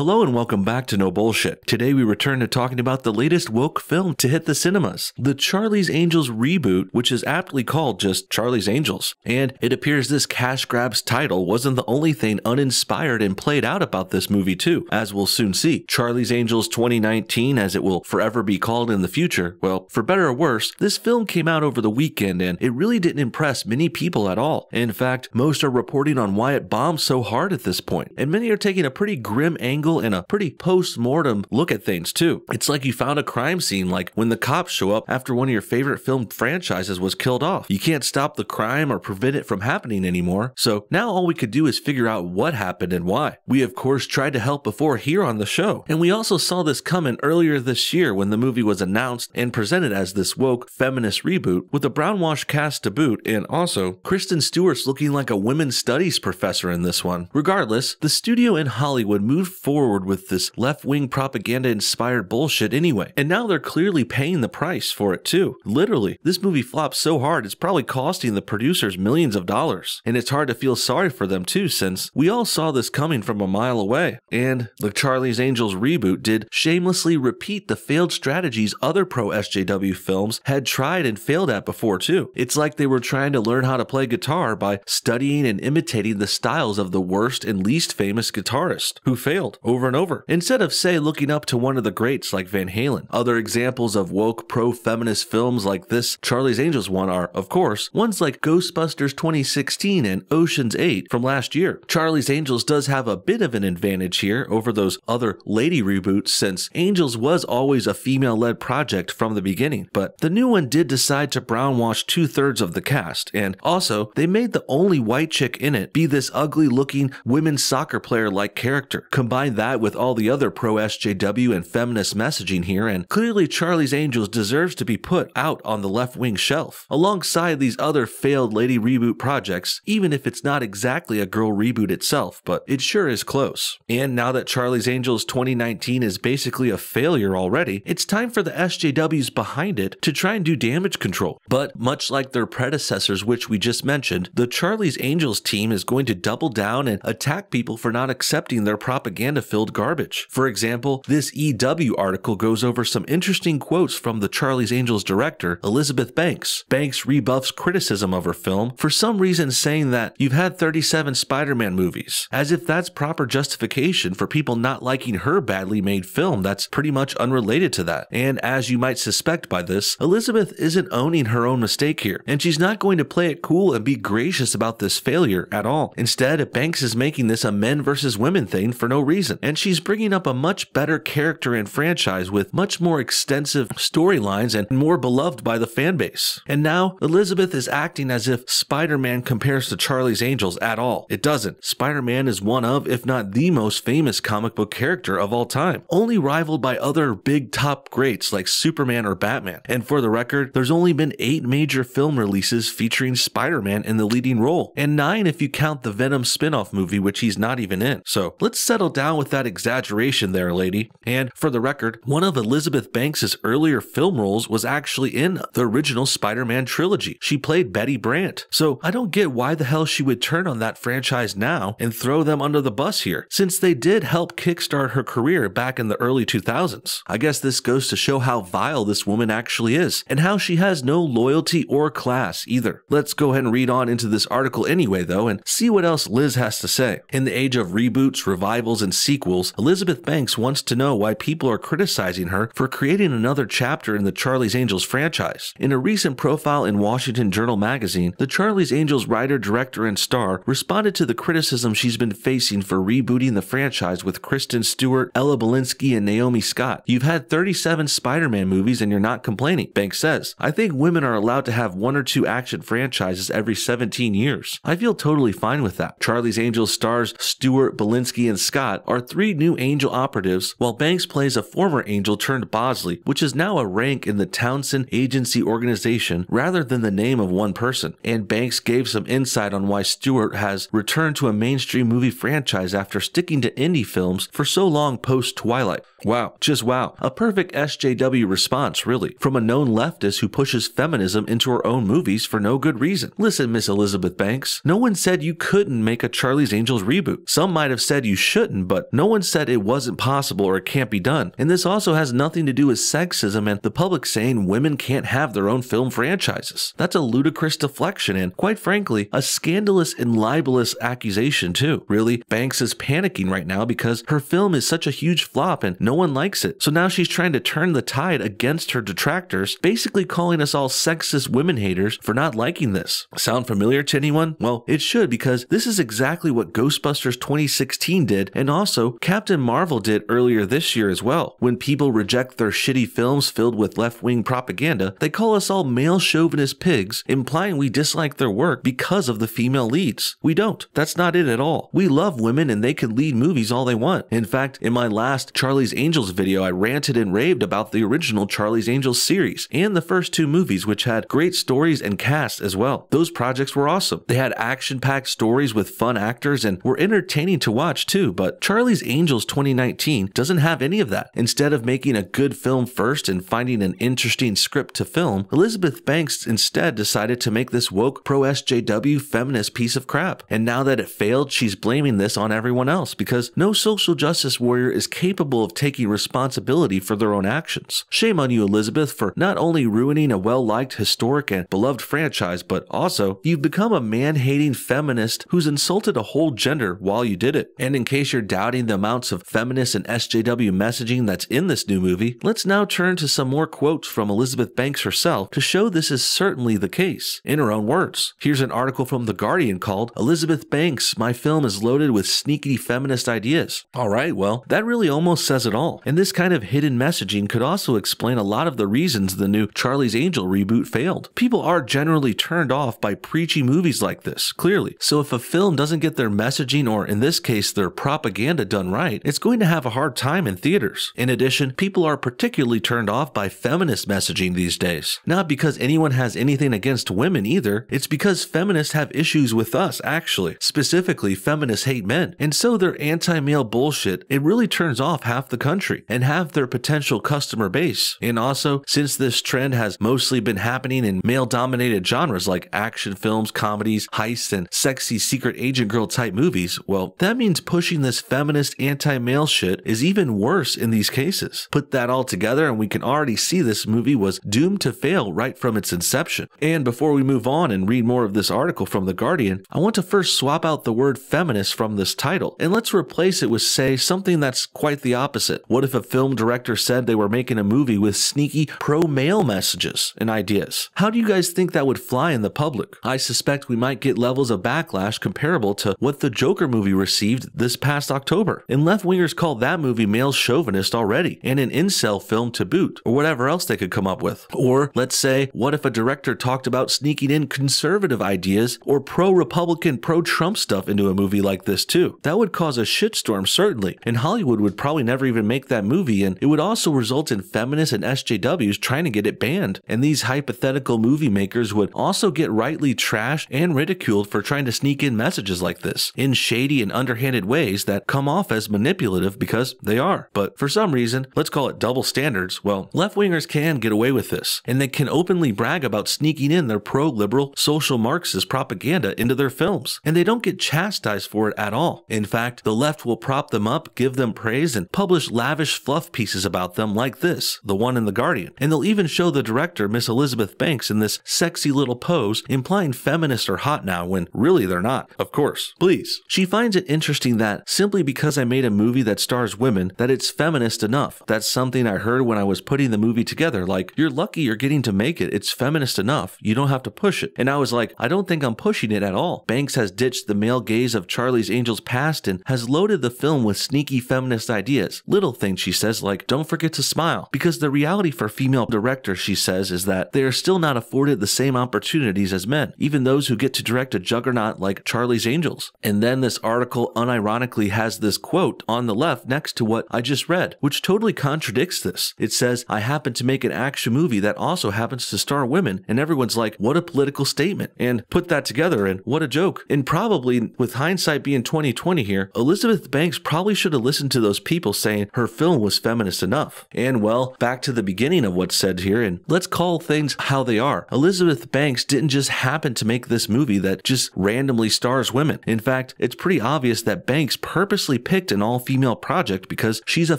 Hello and welcome back to No Bullshit. Today we return to talking about the latest woke film to hit the cinemas, the Charlie's Angels reboot, which is aptly called just Charlie's Angels. And it appears this cash grab's title wasn't the only thing uninspired and played out about this movie too, as we'll soon see. Charlie's Angels 2019, as it will forever be called in the future, well, for better or worse, this film came out over the weekend and it really didn't impress many people at all. In fact, most are reporting on why it bombed so hard at this point, and many are taking a pretty grim angle and a pretty post mortem look at things, too. It's like you found a crime scene, like when the cops show up after one of your favorite film franchises was killed off. You can't stop the crime or prevent it from happening anymore, so now all we could do is figure out what happened and why. We, of course, tried to help before here on the show, and we also saw this coming earlier this year when the movie was announced and presented as this woke feminist reboot with a brownwash cast to boot, and also Kristen Stewart's looking like a women's studies professor in this one. Regardless, the studio in Hollywood moved forward forward with this left wing propaganda inspired bullshit anyway. And now they're clearly paying the price for it too. Literally, this movie flops so hard it's probably costing the producers millions of dollars. And it's hard to feel sorry for them too, since we all saw this coming from a mile away. And the Charlie's Angels reboot did shamelessly repeat the failed strategies other pro SJW films had tried and failed at before too. It's like they were trying to learn how to play guitar by studying and imitating the styles of the worst and least famous guitarist who failed over and over, instead of, say, looking up to one of the greats like Van Halen. Other examples of woke pro feminist films like this Charlie's Angels one are, of course, ones like Ghostbusters 2016 and Ocean's 8 from last year. Charlie's Angels does have a bit of an advantage here over those other lady reboots since Angels was always a female led project from the beginning, but the new one did decide to brownwash two thirds of the cast, and also, they made the only white chick in it be this ugly looking women's soccer player like character. Combine combine that with all the other pro SJW and feminist messaging here, and clearly Charlie's Angels deserves to be put out on the left wing shelf, alongside these other failed lady reboot projects, even if it's not exactly a girl reboot itself, but it sure is close. And now that Charlie's Angels 2019 is basically a failure already, it's time for the SJWs behind it to try and do damage control. But much like their predecessors, which we just mentioned, the Charlie's Angels team is going to double down and attack people for not accepting their propaganda filled garbage. For example, this EW article goes over some interesting quotes from the Charlie's Angels director, Elizabeth Banks. Banks rebuffs criticism of her film, for some reason saying that you've had 37 Spider Man movies, as if that's proper justification for people not liking her badly made film that's pretty much unrelated to that. And as you might suspect by this, Elizabeth isn't owning her own mistake here, and she's not going to play it cool and be gracious about this failure at all. Instead, Banks is making this a men versus women thing for no reason season. And she's bringing up a much better character and franchise with much more extensive storylines and more beloved by the fan base. And now Elizabeth is acting as if Spider Man compares to Charlie's Angels at all. It doesn't. Spider Man is one of, if not the most famous comic book character of all time, only rivaled by other big top greats like Superman or Batman. And for the record, there's only been eight major film releases featuring Spider Man in the leading role, and nine if you count the Venom spin off movie, which he's not even in. So let's settle down with that exaggeration there, lady. And for the record, one of Elizabeth Banks' earlier film roles was actually in the original Spider Man trilogy. She played Betty Brant. So I don't get why the hell she would turn on that franchise now and throw them under the bus here, since they did help kickstart her career back in the early 2000s. I guess this goes to show how vile this woman actually is and how she has no loyalty or class either. Let's go ahead and read on into this article anyway, though, and see what else Liz has to say. In the age of reboots, revivals, and sequels, sequels, Elizabeth Banks wants to know why people are criticizing her for creating another chapter in the Charlie's Angels franchise. In a recent profile in Washington Journal magazine, the Charlie's Angels writer, director, and star responded to the criticism she's been facing for rebooting the franchise with Kristen Stewart, Ella Balinski, and Naomi Scott. You've had 37 Spider Man movies and you're not complaining, Banks says. I think women are allowed to have one or two action franchises every 17 years. I feel totally fine with that. Charlie's Angels stars Stewart, Balinski, and Scott are are three new Angel operatives, while Banks plays a former Angel turned Bosley, which is now a rank in the Townsend Agency organization rather than the name of one person. And Banks gave some insight on why Stewart has returned to a mainstream movie franchise after sticking to indie films for so long post Twilight. Wow, just wow. A perfect SJW response, really, from a known leftist who pushes feminism into her own movies for no good reason. Listen, Miss Elizabeth Banks, no one said you couldn't make a Charlie's Angels reboot. Some might have said you shouldn't, but but no one said it wasn't possible or it can't be done. And this also has nothing to do with sexism and the public saying women can't have their own film franchises. That's a ludicrous deflection and, quite frankly, a scandalous and libelous accusation, too. Really, Banks is panicking right now because her film is such a huge flop and no one likes it. So now she's trying to turn the tide against her detractors, basically calling us all sexist women haters for not liking this. Sound familiar to anyone? Well, it should because this is exactly what Ghostbusters 2016 did and also also Captain Marvel did earlier this year as well. When people reject their shitty films filled with left wing propaganda, they call us all male chauvinist pigs, implying we dislike their work because of the female leads. We don't. That's not it at all. We love women and they can lead movies all they want. In fact, in my last Charlie's Angels video, I ranted and raved about the original Charlie's Angels series and the first two movies, which had great stories and casts as well. Those projects were awesome. They had action packed stories with fun actors and were entertaining to watch too, but Charlie Charlie's Angels 2019 doesn't have any of that. Instead of making a good film first and finding an interesting script to film, Elizabeth Banks instead decided to make this woke pro SJW feminist piece of crap. And now that it failed, she's blaming this on everyone else because no social justice warrior is capable of taking responsibility for their own actions. Shame on you, Elizabeth, for not only ruining a well liked, historic, and beloved franchise, but also you've become a man hating feminist who's insulted a whole gender while you did it. And in case you're doubting, touting the amounts of feminist and SJW messaging that's in this new movie, let's now turn to some more quotes from Elizabeth Banks herself to show this is certainly the case, in her own words. Here's an article from The Guardian called Elizabeth Banks, My Film is Loaded with Sneaky Feminist Ideas. Alright, well, that really almost says it all. And this kind of hidden messaging could also explain a lot of the reasons the new Charlie's Angel reboot failed. People are generally turned off by preachy movies like this, clearly. So if a film doesn't get their messaging or, in this case, their propaganda done right, it's going to have a hard time in theaters. In addition, people are particularly turned off by feminist messaging these days. Not because anyone has anything against women either, it's because feminists have issues with us, actually. Specifically, feminists hate men, and so their anti male bullshit, it really turns off half the country and half their potential customer base. And also, since this trend has mostly been happening in male dominated genres like action films, comedies, heists, and sexy secret agent girl type movies, well, that means pushing this feminist feminist anti male shit is even worse in these cases. Put that all together, and we can already see this movie was doomed to fail right from its inception. And before we move on and read more of this article from The Guardian, I want to first swap out the word feminist from this title, and let's replace it with, say, something that's quite the opposite. What if a film director said they were making a movie with sneaky pro male messages and ideas? How do you guys think that would fly in the public? I suspect we might get levels of backlash comparable to what the Joker movie received this past October. October. And left wingers call that movie male chauvinist already, and an incel film to boot, or whatever else they could come up with. Or let's say, what if a director talked about sneaking in conservative ideas or pro Republican, pro Trump stuff into a movie like this too? That would cause a shitstorm, certainly, and Hollywood would probably never even make that movie, and it would also result in feminists and SJWs trying to get it banned. And these hypothetical movie makers would also get rightly trashed and ridiculed for trying to sneak in messages like this in shady and underhanded ways that come off as manipulative because they are. But for some reason, let's call it double standards, well, left wingers can get away with this, and they can openly brag about sneaking in their pro liberal social Marxist propaganda into their films, and they don't get chastised for it at all. In fact, the left will prop them up, give them praise, and publish lavish fluff pieces about them like this, the one in The Guardian. And they'll even show the director, Miss Elizabeth Banks, in this sexy little pose, implying feminists are hot now when really they're not. Of course, please. She finds it interesting that simply because I made a movie that stars women that it's feminist enough. That's something I heard when I was putting the movie together. Like, you're lucky you're getting to make it. It's feminist enough. You don't have to push it. And I was like, I don't think I'm pushing it at all. Banks has ditched the male gaze of Charlie's Angels past and has loaded the film with sneaky feminist ideas. Little things, she says, like, don't forget to smile. Because the reality for female directors, she says, is that they are still not afforded the same opportunities as men, even those who get to direct a juggernaut like Charlie's Angels. And then this article unironically has this quote on the left next to what I just read, which totally contradicts this. It says, I happen to make an action movie that also happens to star women, and everyone's like, what a political statement. And put that together, and what a joke. And probably, with hindsight being 2020 here, Elizabeth Banks probably should have listened to those people saying her film was feminist enough. And well, back to the beginning of what's said here, and let's call things how they are. Elizabeth Banks didn't just happen to make this movie that just randomly stars women. In fact, it's pretty obvious that Banks purposely picked an all female project because she's a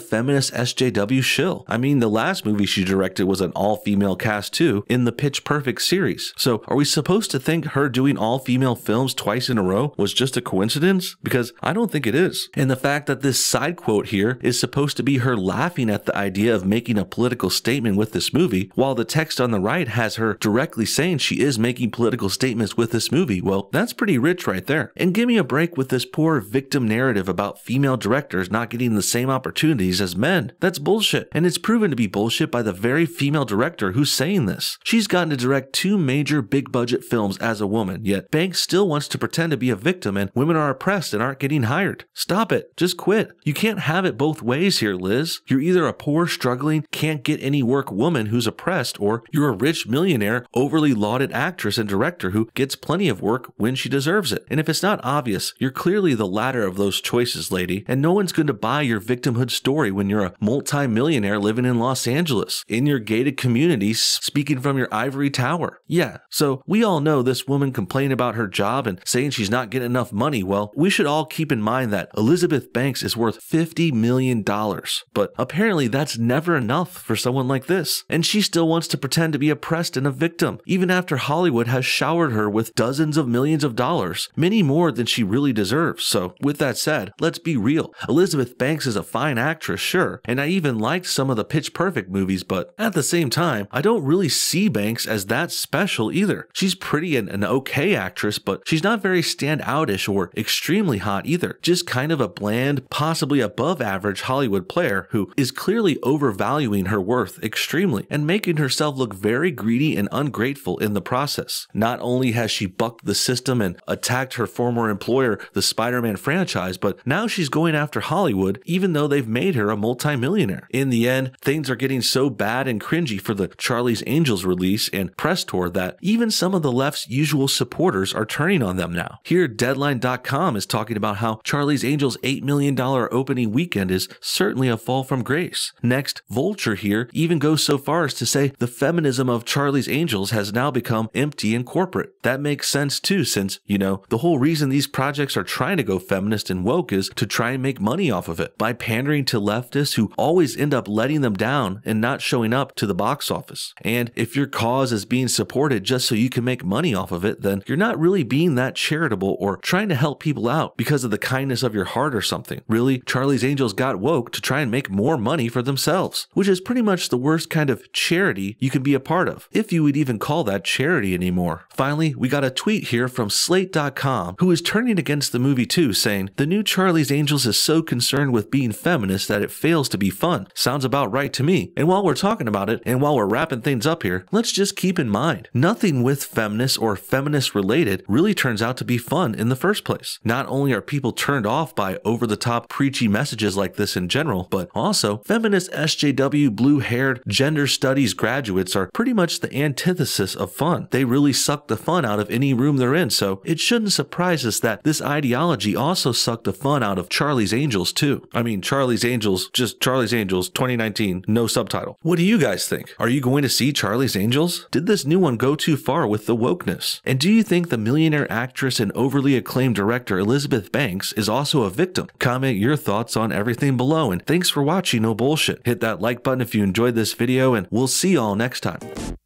feminist SJW shill. I mean, the last movie she directed was an all female cast too in the Pitch Perfect series. So are we supposed to think her doing all female films twice in a row was just a coincidence? Because I don't think it is. And the fact that this side quote here is supposed to be her laughing at the idea of making a political statement with this movie, while the text on the right has her directly saying she is making political statements with this movie. Well, that's pretty rich right there. And give me a break with this poor victim narrative about female directors not getting the same opportunities as men. That's bullshit. And it's proven to be bullshit by the very female director who's saying this. She's gotten to direct two major big budget films as a woman, yet Banks still wants to pretend to be a victim and women are oppressed and aren't getting hired. Stop it. Just quit. You can't have it both ways here, Liz. You're either a poor, struggling, can't get any work woman who's oppressed, or you're a rich millionaire, overly lauded actress and director who gets plenty of work when she deserves it. And if it's not obvious, you're clearly the latter of those choices, lady, and no one's going to buy your victimhood story when you're a multimillionaire living in Los Angeles, in your gated community, speaking from your ivory tower. Yeah, so we all know this woman complained about her job and saying she's not getting enough money. Well, we should all keep in mind that Elizabeth Banks is worth $50 million, but apparently that's never enough for someone like this. And she still wants to pretend to be oppressed and a victim, even after Hollywood has showered her with dozens of millions of dollars, many more than she really deserves. So, with that said, let's be real. Elizabeth Banks is a fine actress, sure, and I even liked some of the Pitch Perfect movies, but at the same time, I don't really see Banks as that special either. She's pretty and an okay actress, but she's not very standoutish or extremely hot either. Just kind of a bland, possibly above average Hollywood player who is clearly overvaluing her worth extremely and making herself look very greedy and ungrateful in the process. Not only has she bucked the system and attacked her former employer, the Spider Man franchise, but now she's going after Hollywood, even though they've made her a multimillionaire. In the end, things are getting so bad and cringy for the Charlie's Angels release and press tour that even some of the left's usual supporters are turning on them now. Here, Deadline.com is talking about how Charlie's Angels' $8 million opening weekend is certainly a fall from grace. Next, Vulture here even goes so far as to say the feminism of Charlie's Angels has now become empty and corporate. That makes sense too, since, you know, the whole reason these projects are trying to go feminist and woke is to try and make money off of it by pandering to leftists who always end up letting them down and not showing up to the box office. And if your cause is being supported just so you can make money off of it, then you're not really being that charitable or trying to help people out because of the kindness of your heart or something. Really, Charlie's Angels got woke to try and make more money for themselves, which is pretty much the worst kind of charity you can be a part of, if you would even call that charity anymore. Finally, we got a tweet here from Slate.com who is turning against the movie too, saying, The new Charlie's Angels is so concerned with being feminist that it fails to be fun. Sounds about right to me. And while we're talking about it, and while we're wrapping things up here, let's just keep in mind nothing with feminist or feminist related really turns out to be fun in the first place. Not only are people turned off by over the top preachy messages like this in general, but also feminist SJW blue haired gender studies graduates are pretty much the antithesis of fun. They really suck the fun out of any room they're in, so it shouldn't surprise us that this ideology also sucked the fun out of Charlie's Angels too. I mean, Charlie's Angels, just Charlie's Angels 2019, no subtitle. What do you guys think? Are you going to see Charlie's Angels? Did this new one go too far with the wokeness? And do you think the millionaire actress and overly acclaimed director Elizabeth Banks is also a victim? Comment your thoughts on everything below and thanks for watching No Bullshit. Hit that like button if you enjoyed this video and we'll see y'all next time.